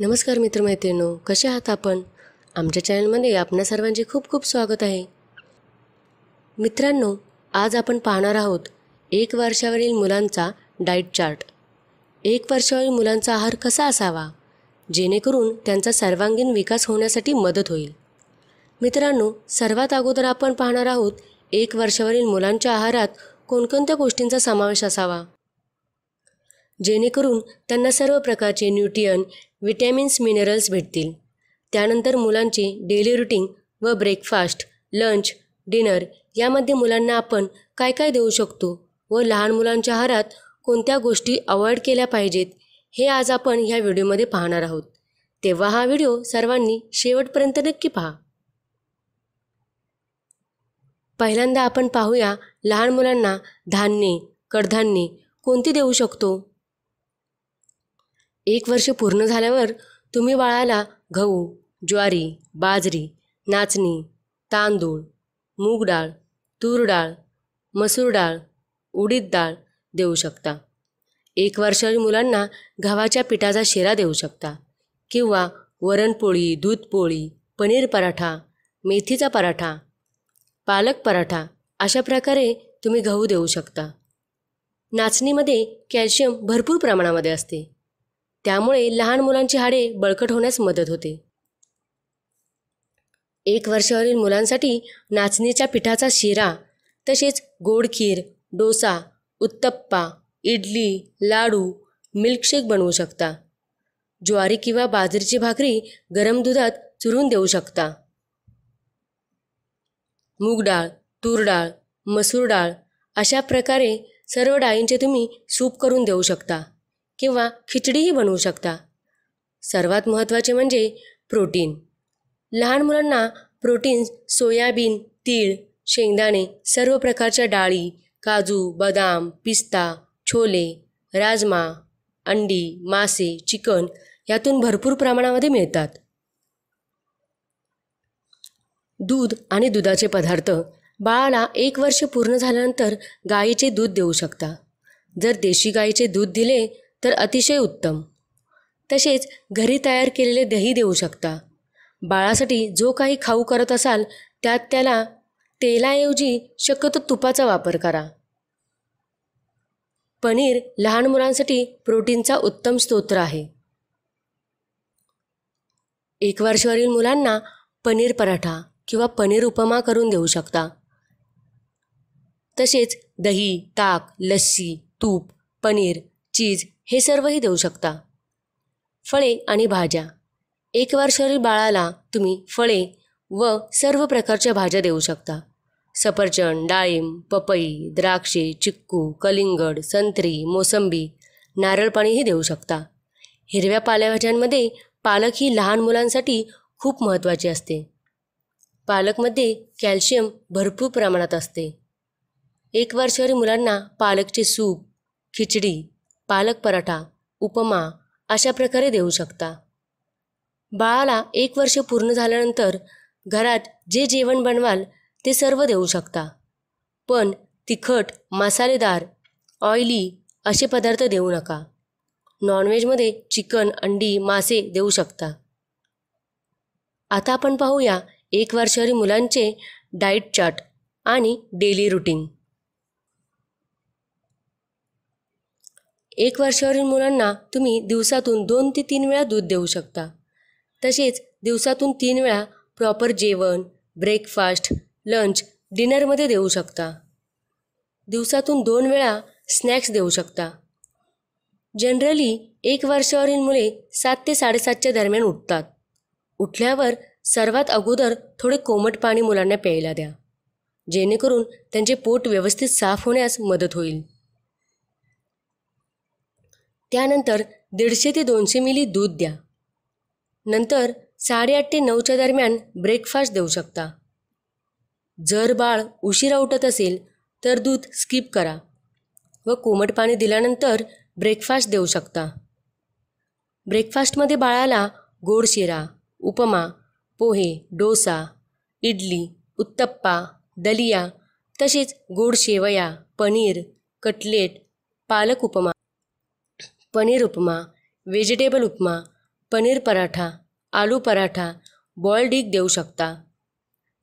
नमस्कार मित्रमैत्रिणो कसे आहात आपण आमच्या चॅनलमध्ये आपल्या सर्वांचे खूप खूप स्वागत आहे मित्रांनो आज आपण पाहणार आहोत एक वर्षावरील मुलांचा डाईट चार्ट एक वर्षावरील मुलांचा आहार कसा असावा जेणेकरून त्यांचा सर्वांगीण विकास होण्यासाठी मदत होईल मित्रांनो सर्वात अगोदर आपण पाहणार आहोत एक वर्षावरील मुलांच्या आहारात कोणकोणत्या गोष्टींचा समावेश असावा जेणेकरून त्यांना सर्व प्रकारचे न्यूट्रियन विटॅमिन्स मिनरल्स भेटतील त्यानंतर मुलांची डेली रुटीन व ब्रेकफास्ट लंच डिनर यामध्ये मुलांना आपण काय काय देऊ शकतो व लहान मुलांच्या आहारात कोणत्या गोष्टी अवॉइड केल्या पाहिजेत हे आज आपण ह्या व्हिडिओमध्ये पाहणार आहोत तेव्हा हा व्हिडिओ सर्वांनी शेवटपर्यंत नक्की पहा पहिल्यांदा आपण पाहूया लहान मुलांना धान्ये कडधान्ये कोणती देऊ शकतो एक वर्ष पूर्ण झाल्यावर तुम्ही बाळाला गहू ज्वारी बाजरी नाचणी तांदूळ मूग डाळ तूर डाळ मसूर डाळ उडीद डाळ देऊ शकता एक वर्षाच्या मुलांना गव्हाच्या पिठाचा शिरा देऊ शकता किंवा वरणपोळी दूधपोळी पनीर पराठा मेथीचा पराठा पालक पराठा अशा प्रकारे तुम्ही गहू देऊ शकता नाचणीमध्ये कॅल्शियम भरपूर प्रमाणामध्ये असते त्यामुळे लहान मुलांची हाडे बळकट होण्यास मदत होते एक वर्षावरील मुलांसाठी नाचणीच्या पिठाचा शिरा तसेच गोड खीर डोसा उत्तप्पा इडली लाडू मिल्कशेक बनवू शकता ज्वारी किंवा बाजरीची भाकरी गरम दुधात चुरून देऊ शकता मूग डाळ तूर डाळ मसूर डाळ अशा प्रकारे सर्व डाळींचे तुम्ही सूप करून देऊ शकता किंवा खिचडीही बनवू शकता सर्वात महत्त्वाचे म्हणजे प्रोटीन लहान मुलांना प्रोटीन्स सोयाबीन तीळ शेंगदाणे सर्व प्रकारच्या डाळी काजू बदाम पिस्ता छोले राजमा अंडी मासे चिकन यातून भरपूर प्रमाणामध्ये मिळतात दूध आणि दुधाचे पदार्थ बाळाला एक वर्ष पूर्ण झाल्यानंतर गायीचे दूध देऊ शकता जर देशी गायीचे दूध दिले तर अतिशय उत्तम तसेच घरी तयार केलेले दही देऊ शकता बाळासाठी जो काही खाऊ करत असाल त्यात त्याला तेलाऐवजी शक्यतो तुपाचा वापर करा पनीर लहान मुलांसाठी प्रोटीनचा उत्तम स्तोत्र आहे एक वर्षवरील मुलांना पनीर पराठा किंवा पनीर उपमा करून देऊ शकता तसेच दही ताक लस्सी तूप पनीर चीज हे सर्वही देऊ शकता फळे आणि भाज्या एक वर्षावरील बाळाला तुम्ही फळे व सर्व प्रकारच्या भाज्या देऊ शकता सफरचंद डाळिंब पपई द्राक्षे चिक्कू कलिंगड संत्री मोसंबी नारळ पाणीही देऊ शकता हिरव्या पालेभाज्यांमध्ये पालक ही लहान मुलांसाठी खूप महत्त्वाची असते पालकमध्ये कॅल्शियम भरपूर प्रमाणात असते एक वर्षावरील मुलांना पालकचे सूप खिचडी पालक पराठा उपमा अशा प्रकारे देऊ शकता बाळाला एक वर्ष पूर्ण झाल्यानंतर घरात जे जेवण बनवाल ते सर्व देऊ शकता पण तिखट मसालेदार ऑइली असे पदार्थ देऊ नका नॉनव्हेजमध्ये चिकन अंडी मासे देऊ शकता आता आपण पाहूया एक वर्षावरील मुलांचे डाईट चार्ट आणि डेली रुटीन एक वर्षावरील मुलांना तुम्ही दिवसातून दोन ते तीन वेळा दूध देऊ शकता तसेच दिवसातून तीन वेळा प्रॉपर जेवण ब्रेकफास्ट लंच डिनरमध्ये देऊ शकता दिवसातून दोन वेळा स्नॅक्स देऊ शकता जनरली एक वर्षावरील मुले सात ते साडेसातच्या दरम्यान उठतात उठल्यावर सर्वात अगोदर थोडे कोमट पाणी मुलांना प्यायला द्या जेणेकरून त्यांचे पोट व्यवस्थित साफ होण्यास मदत होईल त्यानंतर दीडशे ते दोनशे मिली दूध द्या नंतर साडेआठ ते नऊच्या दरम्यान ब्रेकफास्ट देऊ शकता जर बाळ उशिरा उठत असेल तर दूध स्किप करा व कोमट पाणी दिल्यानंतर ब्रेकफास्ट देऊ शकता ब्रेकफास्टमध्ये बाळाला गोड शिरा उपमा पोहे डोसा इडली उत्तप्पा दलिया तसेच गोड शेवया पनीर कटलेट पालक उपमा पनीर उपमा व्हेजिटेबल उपमा पनीर पराठा आलू पराठा बॉल डिक देऊ शकता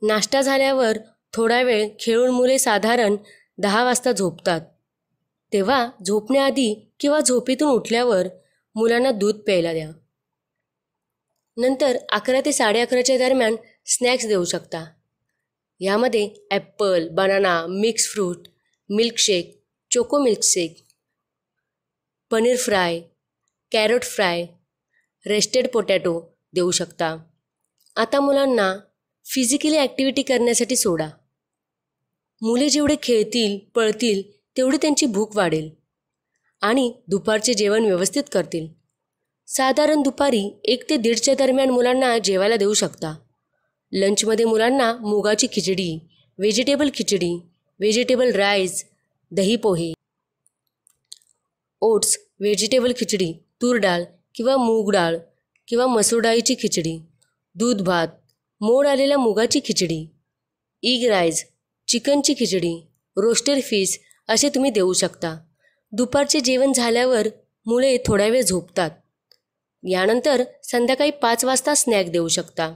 नाश्ता झाल्यावर थोडा वेळ खेळून मुले साधारण दहा वाजता झोपतात तेव्हा झोपण्याआधी किंवा झोपेतून उठल्यावर मुलांना दूध प्यायला द्या नंतर अकरा ते साडे अकराच्या दरम्यान स्नॅक्स देऊ शकता यामध्ये apple banana mix fruit milkshake choco milkshake paneer fry carrot fry roasted potato देऊ शकता आता मुलांना फिजिकली ॲक्टिव्हिटी करण्यासाठी सोडा मुले जेवढे खेळतील पळतील तेवढी त्यांची भूक वाढेल आणि दुपारचे जेवण व्यवस्थित करतील साधारण दुपारी एक ते दीडच्या दरम्यान मुलांना जेवायला देऊ शकता लंचमध्ये मुलांना मुगाची khichdi vegetable khichdi vegetable rice दही पोहे ओट्स व्हेजिटेबल खिचडी तूर डाळ किंवा मूग डाळ किंवा मसूर डाळीची खिचडी दूध भात मोड आलेल्या मुगाची खिचडी ईग राईज चिकनची खिचडी रोस्टेड फिश असे तुम्ही देऊ शकता दुपारचे जेवण झाल्यावर मुले थोड्या वेळ झोपतात यानंतर संध्याकाळी पाच वाजता स्नॅक देऊ शकता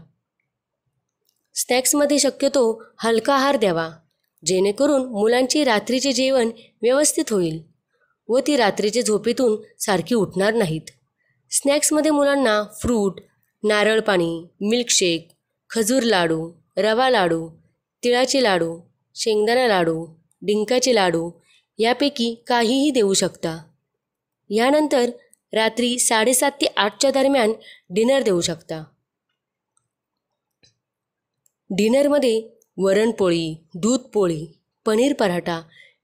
स्नॅक्समध्ये शक्यतो हलका आहार द्यावा जेणेकरून मुलांची रात्रीचे जेवण व्यवस्थित होईल व ती रात्रीच्या झोपेतून सारखी उठणार नाहीत स्नॅक्समध्ये मुलांना फ्रूट नारळ पाणी मिल्कशेक खजूर लाडू रवा लाडू तिळाचे लाडू शेंगदाणा लाडू डिंकाचे लाडू यापैकी काहीही देऊ शकता यानंतर रात्री साडेसात ते आठच्या दरम्यान डिनर देऊ शकता डिनरमध्ये वरणपोळी दूध पोळी पनीर पराठा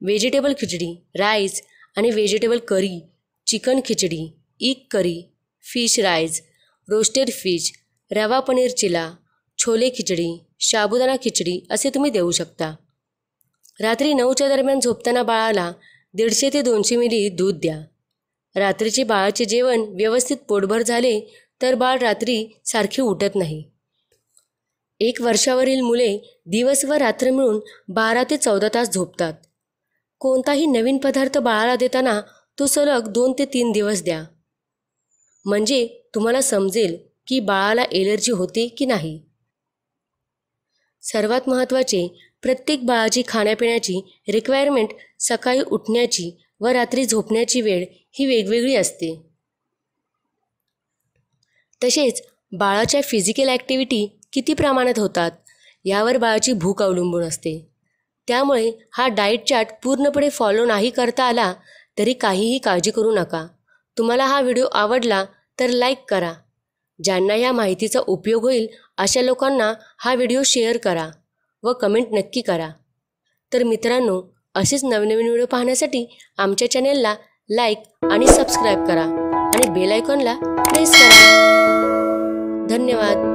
व्हेजिटेबल खिचडी राईस आणि व्हेजिटेबल करी चिकन खिचडी इक curry fish rice roasted fish रवा पनीर चिला छोले खिचडी शाबुदाना खिचडी असे तुम्ही देऊ शकता रात्री नऊच्या दरम्यान झोपताना बाळाला दीडशे ते दोनशे मिली दूध द्या रात्रीचे बाळाचे जेवण व्यवस्थित पोटभर झाले तर बाळ रात्री सारखे उठत नाही एक वर्षावरील मुले दिवस व रात्र मिळून बारा ते चौदा तास झोपतात कोणताही नवीन पदार्थ बाळाला देताना तो सलग दोन ते तीन दिवस द्या म्हणजे तुम्हाला समजेल की बाळाला एलर्जी होते की नाही सर्वात महत्त्वाचे प्रत्येक बाळाची खाण्यापिण्याची रिक्वायरमेंट सकाळी उठण्याची व रात्री झोपण्याची वेळ ही वेगवेगळी असते तसेच बाळाच्या फिजिकल ॲक्टिव्हिटी किती प्रमाणात होतात यावर बाळाची भूक अवलंबून असते त्यामुळे हा डाएट चार्ट पूर्णपणे फॉलो नाही करता आला तरी काहीही काळजी करू नका तुम्हाला हा व्हिडिओ आवडला तर लाईक करा ज्यांना या माहितीचा उपयोग होईल अशा लोकांना हा व्हिडिओ शेअर करा व कमेंट नक्की करा तर मित्रांनो असेच नवनवीन व्हिडिओ पाहण्यासाठी आमच्या चॅनेलला लाईक आणि सबस्क्राईब करा आणि बेल आयकॉनला प्रेस करा धन्यवाद